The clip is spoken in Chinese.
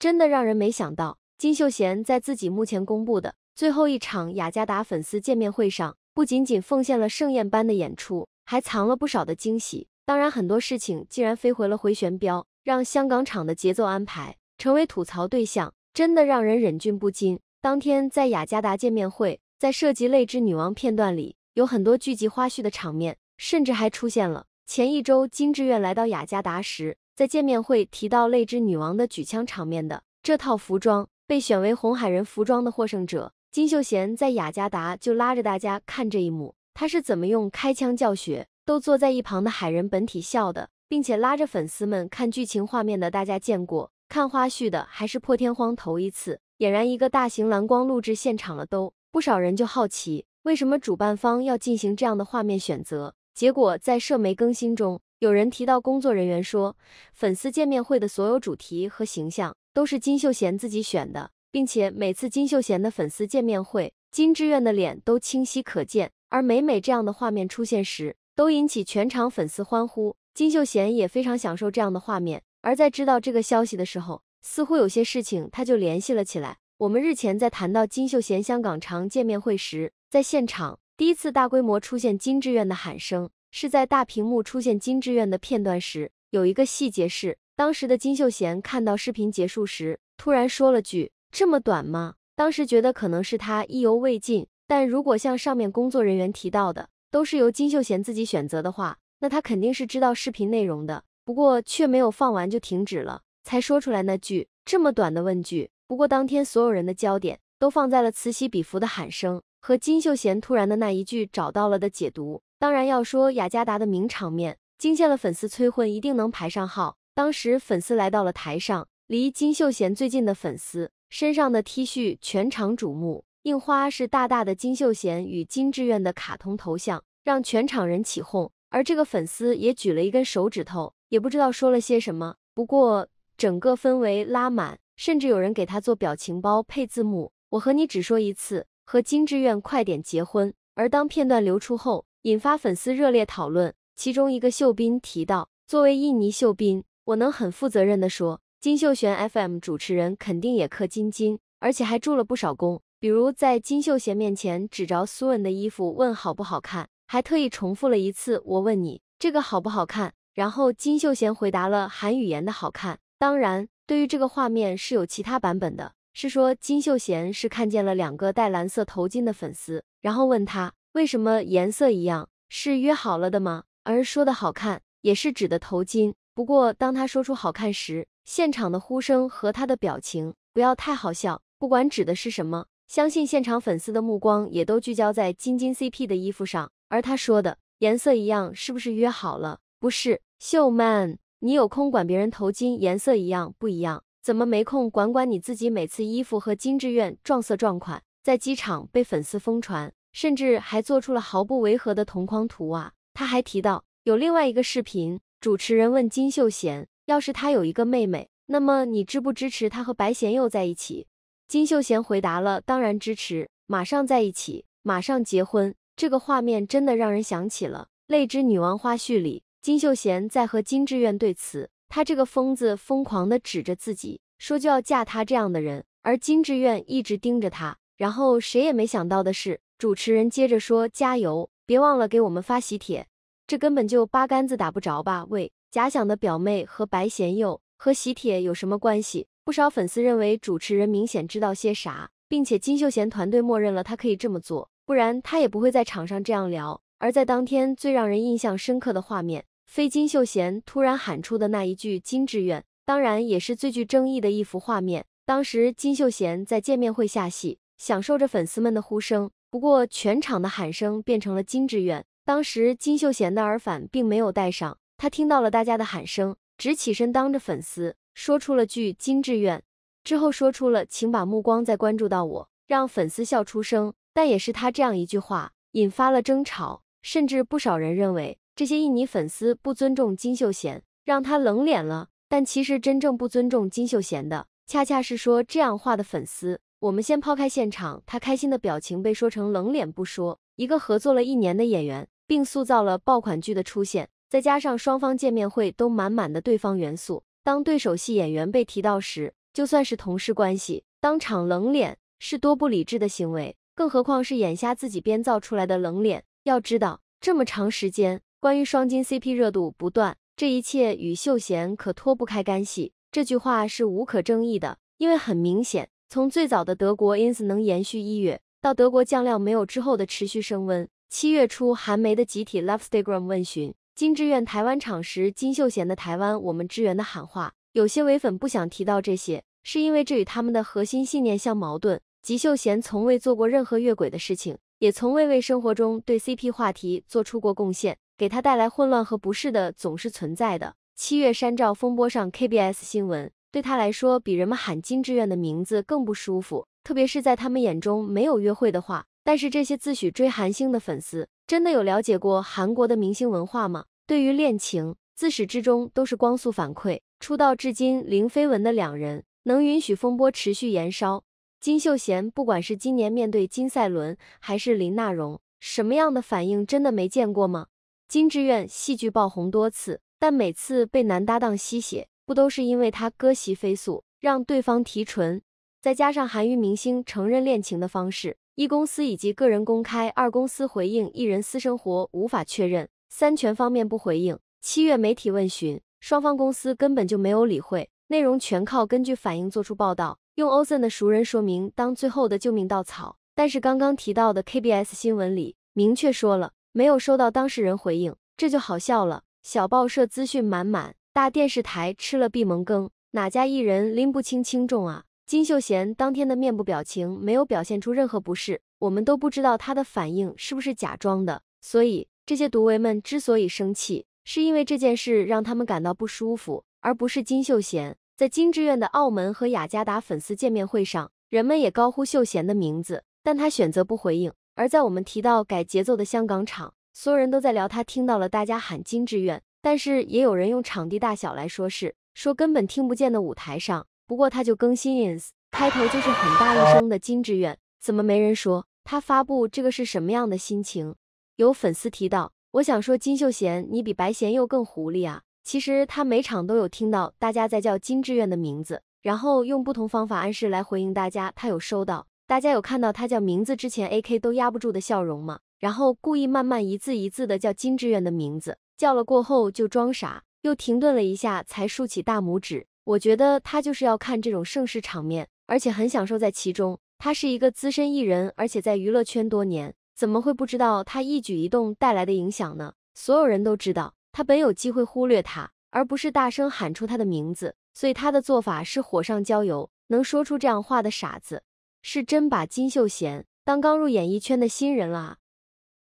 真的让人没想到，金秀贤在自己目前公布的最后一场雅加达粉丝见面会上，不仅仅奉献了盛宴般的演出，还藏了不少的惊喜。当然，很多事情竟然飞回了回旋镖，让香港场的节奏安排成为吐槽对象，真的让人忍俊不禁。当天在雅加达见面会，在涉及《泪之女王》片段里，有很多剧集花絮的场面，甚至还出现了前一周金志媛来到雅加达时。在见面会提到《泪之女王》的举枪场面的这套服装被选为红海人服装的获胜者。金秀贤在雅加达就拉着大家看这一幕，他是怎么用开枪教学，都坐在一旁的海人本体笑的，并且拉着粉丝们看剧情画面的。大家见过看花絮的，还是破天荒头一次，俨然一个大型蓝光录制现场了。都不少人就好奇，为什么主办方要进行这样的画面选择？结果在社媒更新中。有人提到工作人员说，粉丝见面会的所有主题和形象都是金秀贤自己选的，并且每次金秀贤的粉丝见面会，金志愿的脸都清晰可见。而每每这样的画面出现时，都引起全场粉丝欢呼。金秀贤也非常享受这样的画面。而在知道这个消息的时候，似乎有些事情他就联系了起来。我们日前在谈到金秀贤香港场见面会时，在现场第一次大规模出现金志愿的喊声。是在大屏幕出现金志愿的片段时，有一个细节是，当时的金秀贤看到视频结束时，突然说了句“这么短吗？”当时觉得可能是他意犹未尽，但如果像上面工作人员提到的，都是由金秀贤自己选择的话，那他肯定是知道视频内容的，不过却没有放完就停止了，才说出来那句“这么短”的问句。不过当天所有人的焦点都放在了此起彼伏的喊声和金秀贤突然的那一句“找到了”的解读。当然要说雅加达的名场面，惊现了粉丝催婚，一定能排上号。当时粉丝来到了台上，离金秀贤最近的粉丝身上的 T 恤全场瞩目，印花是大大的金秀贤与金智媛的卡通头像，让全场人起哄。而这个粉丝也举了一根手指头，也不知道说了些什么，不过整个氛围拉满，甚至有人给他做表情包配字幕。我和你只说一次，和金智媛快点结婚。而当片段流出后，引发粉丝热烈讨论，其中一个秀彬提到，作为印尼秀彬，我能很负责任的说，金秀贤 FM 主持人肯定也氪金金，而且还助了不少攻，比如在金秀贤面前指着苏文的衣服问好不好看，还特意重复了一次我问你这个好不好看，然后金秀贤回答了韩语言的好看。当然，对于这个画面是有其他版本的，是说金秀贤是看见了两个戴蓝色头巾的粉丝，然后问他。为什么颜色一样？是约好了的吗？而说的好看，也是指的头巾。不过当他说出好看时，现场的呼声和他的表情不要太好笑。不管指的是什么，相信现场粉丝的目光也都聚焦在金金 CP 的衣服上。而他说的颜色一样，是不是约好了？不是，秀 man，你有空管别人头巾颜色一样不一样，怎么没空管管你自己每次衣服和金志愿撞色撞款，在机场被粉丝疯传。甚至还做出了毫不违和的同框图啊！他还提到有另外一个视频，主持人问金秀贤，要是他有一个妹妹，那么你支不支持他和白贤佑在一起？金秀贤回答了，当然支持，马上在一起，马上结婚。这个画面真的让人想起了《泪之女王》花絮里，金秀贤在和金智媛对词，他这个疯子疯狂地指着自己说就要嫁他这样的人，而金智媛一直盯着他，然后谁也没想到的是。主持人接着说：“加油，别忘了给我们发喜帖，这根本就八竿子打不着吧？”喂，假想的表妹和白贤佑和喜帖有什么关系？不少粉丝认为主持人明显知道些啥，并且金秀贤团队默认了他可以这么做，不然他也不会在场上这样聊。而在当天最让人印象深刻的画面，非金秀贤突然喊出的那一句“金志愿”，当然也是最具争议的一幅画面。当时金秀贤在见面会下戏，享受着粉丝们的呼声。不过，全场的喊声变成了金志远。当时金秀贤的耳返并没有戴上，他听到了大家的喊声，直起身当着粉丝说出了句“金志远”，之后说出了“请把目光再关注到我”，让粉丝笑出声。但也是他这样一句话，引发了争吵，甚至不少人认为这些印尼粉丝不尊重金秀贤，让他冷脸了。但其实真正不尊重金秀贤的，恰恰是说这样话的粉丝。我们先抛开现场，他开心的表情被说成冷脸不说，一个合作了一年的演员，并塑造了爆款剧的出现，再加上双方见面会都满满的对方元素。当对手戏演员被提到时，就算是同事关系，当场冷脸是多不理智的行为，更何况是眼瞎自己编造出来的冷脸。要知道，这么长时间，关于双金 CP 热度不断，这一切与秀贤可脱不开干系。这句话是无可争议的，因为很明显。从最早的德国 ins 能延续一月，到德国酱料没有之后的持续升温。七月初韩媒的集体 live s t r a m 问询金志愿台湾厂时，金秀贤的台湾我们支援的喊话，有些伪粉不想提到这些，是因为这与他们的核心信念相矛盾。吉秀贤从未做过任何越轨的事情，也从未为生活中对 CP 话题做出过贡献。给他带来混乱和不适的总是存在的。七月山照风波上 KBS 新闻。对他来说，比人们喊金志媛的名字更不舒服，特别是在他们眼中没有约会的话。但是这些自诩追韩星的粉丝，真的有了解过韩国的明星文化吗？对于恋情，自始至终都是光速反馈。出道至今零绯闻的两人，能允许风波持续延烧？金秀贤不管是今年面对金赛纶，还是林娜荣，什么样的反应真的没见过吗？金志媛戏剧爆红多次，但每次被男搭档吸血。不都是因为他割席飞速让对方提纯，再加上韩娱明星承认恋情的方式，一公司以及个人公开，二公司回应艺人私生活无法确认，三全方面不回应。七月媒体问询，双方公司根本就没有理会，内容全靠根据反应做出报道，用 Ozen 的熟人说明当最后的救命稻草。但是刚刚提到的 KBS 新闻里明确说了没有收到当事人回应，这就好笑了。小报社资讯满满。大电视台吃了闭门羹，哪家艺人拎不清轻重啊？金秀贤当天的面部表情没有表现出任何不适，我们都不知道他的反应是不是假装的。所以这些毒唯们之所以生气，是因为这件事让他们感到不舒服，而不是金秀贤。在金志愿的澳门和雅加达粉丝见面会上，人们也高呼秀贤的名字，但他选择不回应。而在我们提到改节奏的香港场，所有人都在聊他听到了大家喊金志愿，但是也有人用场地大小来说事，说根本听不见的舞台上。不过他就更新 ins，开头就是很大一声的金志远，怎么没人说？他发布这个是什么样的心情？有粉丝提到，我想说金秀贤，你比白贤佑更狐狸啊！其实他每场都有听到大家在叫金志远的名字，然后用不同方法暗示来回应大家，他有收到。大家有看到他叫名字之前，ak 都压不住的笑容吗？然后故意慢慢一字一字的叫金志远的名字。叫了过后就装傻，又停顿了一下才竖起大拇指。我觉得他就是要看这种盛世场面，而且很享受在其中。他是一个资深艺人，而且在娱乐圈多年，怎么会不知道他一举一动带来的影响呢？所有人都知道，他本有机会忽略他，而不是大声喊出他的名字。所以他的做法是火上浇油。能说出这样话的傻子，是真把金秀贤当刚入演艺圈的新人了。